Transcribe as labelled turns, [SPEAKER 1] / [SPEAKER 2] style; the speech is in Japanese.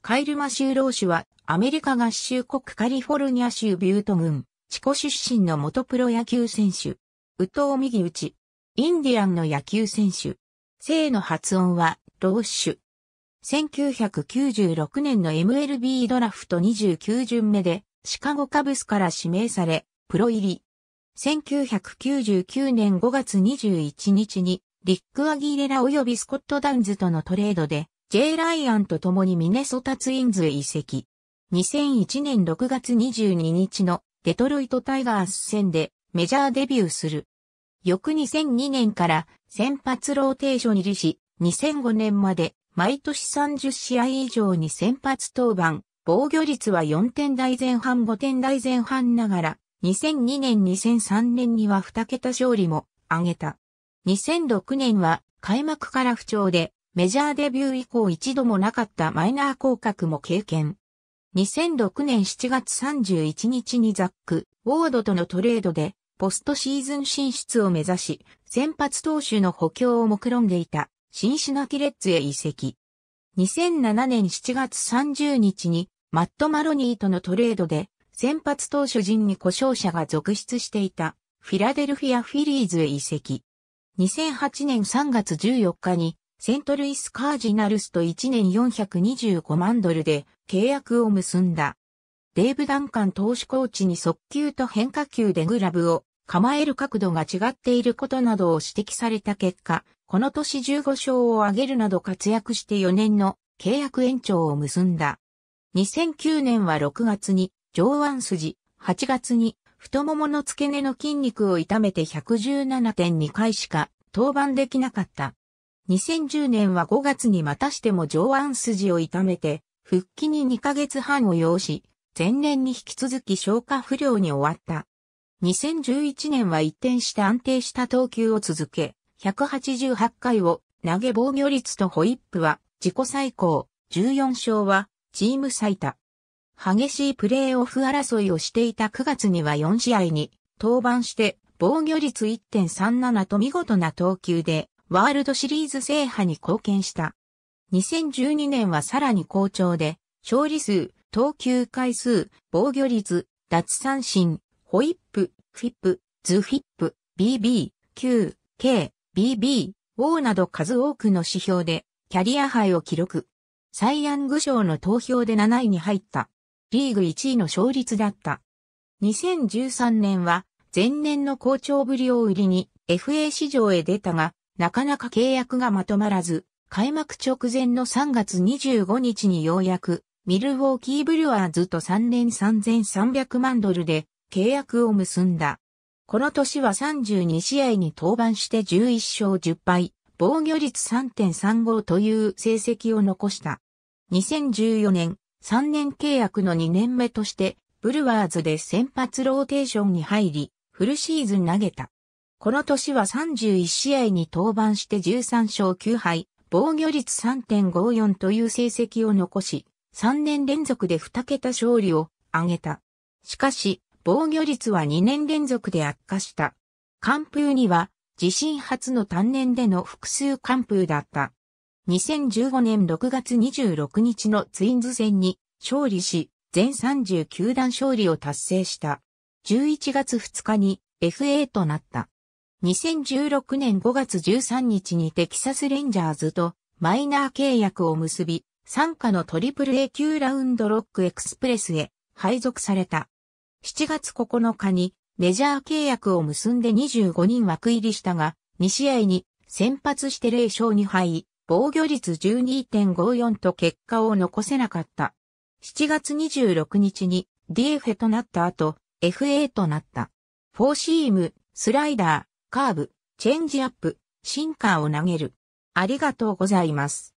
[SPEAKER 1] カイルマ州老主は、アメリカ合衆国カリフォルニア州ビュート郡、チコ出身の元プロ野球選手。ウト藤右打ち。インディアンの野球選手。姓の発音は、ローッシュ。1996年の MLB ドラフト29巡目で、シカゴカブスから指名され、プロ入り。1999年5月21日に、リック・アギーレラ及びスコット・ダウンズとのトレードで、J. ライアンと共にミネソタツインズへ移籍。2001年6月22日のデトロイトタイガース戦でメジャーデビューする。翌2002年から先発ローテーション入りし、2005年まで毎年30試合以上に先発登板、防御率は4点台前半5点台前半ながら、2002年2003年には2桁勝利も挙げた。2006年は開幕から不調でメジャーデビュー以降一度もなかったマイナー降格も経験。2006年7月31日にザック、ウォードとのトレードで、ポストシーズン進出を目指し、先発投手の補強を目論んでいた、シンシナキレッツへ移籍。2007年7月30日に、マット・マロニーとのトレードで、先発投手陣に故障者が続出していた、フィラデルフィア・フィリーズへ移籍。2008年3月14日に、セントルイスカージナルスと1年425万ドルで契約を結んだ。デイブ・ダンカン投手コーチに速球と変化球でグラブを構える角度が違っていることなどを指摘された結果、この年15勝を挙げるなど活躍して4年の契約延長を結んだ。2009年は6月に上腕筋、8月に太ももの付け根の筋肉を痛めて117.2回しか登板できなかった。2010年は5月にまたしても上腕筋を痛めて、復帰に2ヶ月半を要し、前年に引き続き消化不良に終わった。2011年は一転して安定した投球を続け、188回を投げ防御率とホイップは自己最高、14勝はチーム最多。激しいプレーオフ争いをしていた9月には4試合に登板して防御率1.37と見事な投球でワールドシリーズ制覇に貢献した。2012年はさらに好調で、勝利数、投球回数、防御率、脱三振、ホイップ、フィップ、ズフィップ、BB、Q、K、BB、O など数多くの指標で、キャリア杯を記録。サイ・ヤング賞の投票で7位に入った。リーグ1位の勝率だった。2013年は前年の好調ぶりを売りに FA 市場へ出たがなかなか契約がまとまらず、開幕直前の3月25日にようやく、ミルウォーキーブリュワーズと3年3300万ドルで契約を結んだ。この年は32試合に登板して11勝10敗、防御率3.35という成績を残した。2014年、3年契約の2年目として、ブルワーズで先発ローテーションに入り、フルシーズン投げた。この年は31試合に登板して13勝9敗、防御率3.54という成績を残し、3年連続で2桁勝利を挙げた。しかし、防御率は2年連続で悪化した。完封には、自身初の単年での複数完封だった。2015年6月26日のツインズ戦に勝利し、全39段勝利を達成した。11月2日に FA となった。2016年5月13日にテキサスレンジャーズとマイナー契約を結び、参加の AAA 級ラウンドロックエクスプレスへ配属された。7月9日にメジャー契約を結んで25人枠入りしたが、2試合に先発して0勝2敗、防御率12.54と結果を残せなかった。7月26日に d f となった後、FA となった。フォーシーム、スライダー、カーブ、チェンジアップ、シンカーを投げる。ありがとうございます。